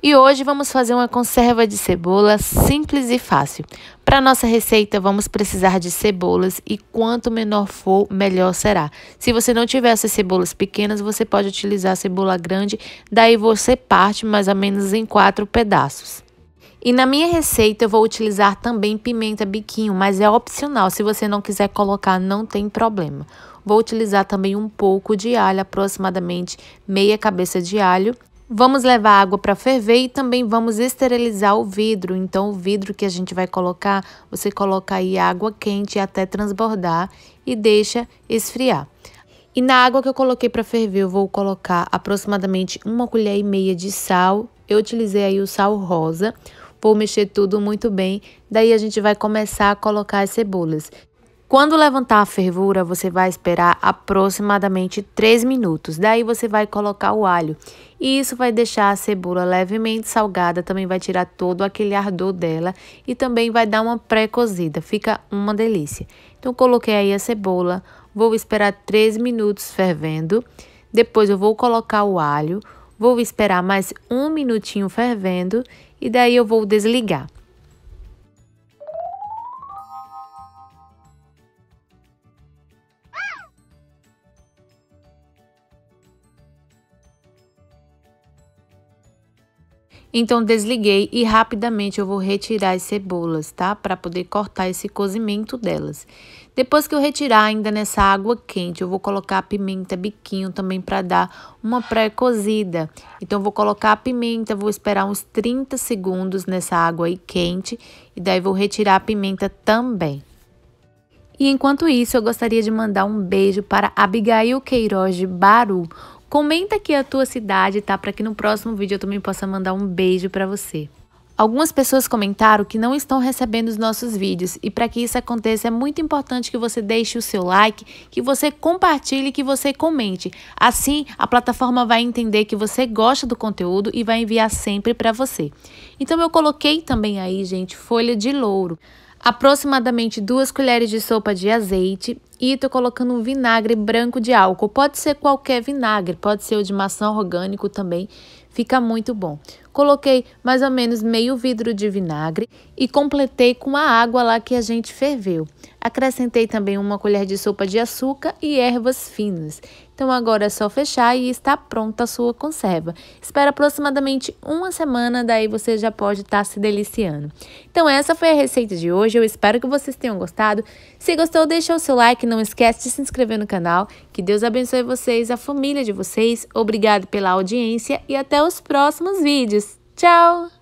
E hoje vamos fazer uma conserva de cebola simples e fácil. Para nossa receita, vamos precisar de cebolas e quanto menor for, melhor será. Se você não tiver essas cebolas pequenas, você pode utilizar a cebola grande, daí você parte mais ou menos em quatro pedaços. E na minha receita eu vou utilizar também pimenta biquinho, mas é opcional, se você não quiser colocar não tem problema. Vou utilizar também um pouco de alho, aproximadamente meia cabeça de alho Vamos levar água para ferver e também vamos esterilizar o vidro. Então, o vidro que a gente vai colocar, você coloca aí água quente até transbordar e deixa esfriar. E na água que eu coloquei para ferver, eu vou colocar aproximadamente uma colher e meia de sal. Eu utilizei aí o sal rosa. Vou mexer tudo muito bem. Daí a gente vai começar a colocar as cebolas. Quando levantar a fervura, você vai esperar aproximadamente 3 minutos. Daí você vai colocar o alho. E isso vai deixar a cebola levemente salgada, também vai tirar todo aquele ardor dela e também vai dar uma pré-cozida. Fica uma delícia. Então coloquei aí a cebola, vou esperar 3 minutos fervendo. Depois eu vou colocar o alho, vou esperar mais um minutinho fervendo e daí eu vou desligar. Então desliguei e rapidamente eu vou retirar as cebolas, tá? Para poder cortar esse cozimento delas. Depois que eu retirar ainda nessa água quente, eu vou colocar a pimenta biquinho também para dar uma pré-cozida. Então vou colocar a pimenta, vou esperar uns 30 segundos nessa água aí quente e daí vou retirar a pimenta também. E enquanto isso, eu gostaria de mandar um beijo para Abigail Queiroz de Baru, Comenta aqui a tua cidade, tá? Para que no próximo vídeo eu também possa mandar um beijo para você. Algumas pessoas comentaram que não estão recebendo os nossos vídeos e para que isso aconteça é muito importante que você deixe o seu like, que você compartilhe, que você comente. Assim, a plataforma vai entender que você gosta do conteúdo e vai enviar sempre para você. Então eu coloquei também aí, gente, folha de louro aproximadamente duas colheres de sopa de azeite, e tô colocando um vinagre branco de álcool. Pode ser qualquer vinagre, pode ser o de maçã orgânico também, fica muito bom. Coloquei mais ou menos meio vidro de vinagre e completei com a água lá que a gente ferveu. Acrescentei também uma colher de sopa de açúcar e ervas finas. Então agora é só fechar e está pronta a sua conserva. Espera aproximadamente uma semana, daí você já pode estar tá se deliciando. Então essa foi a receita de hoje, eu espero que vocês tenham gostado. Se gostou, deixa o seu like não esquece de se inscrever no canal. Que Deus abençoe vocês, a família de vocês. Obrigado pela audiência e até os próximos vídeos. Tchau!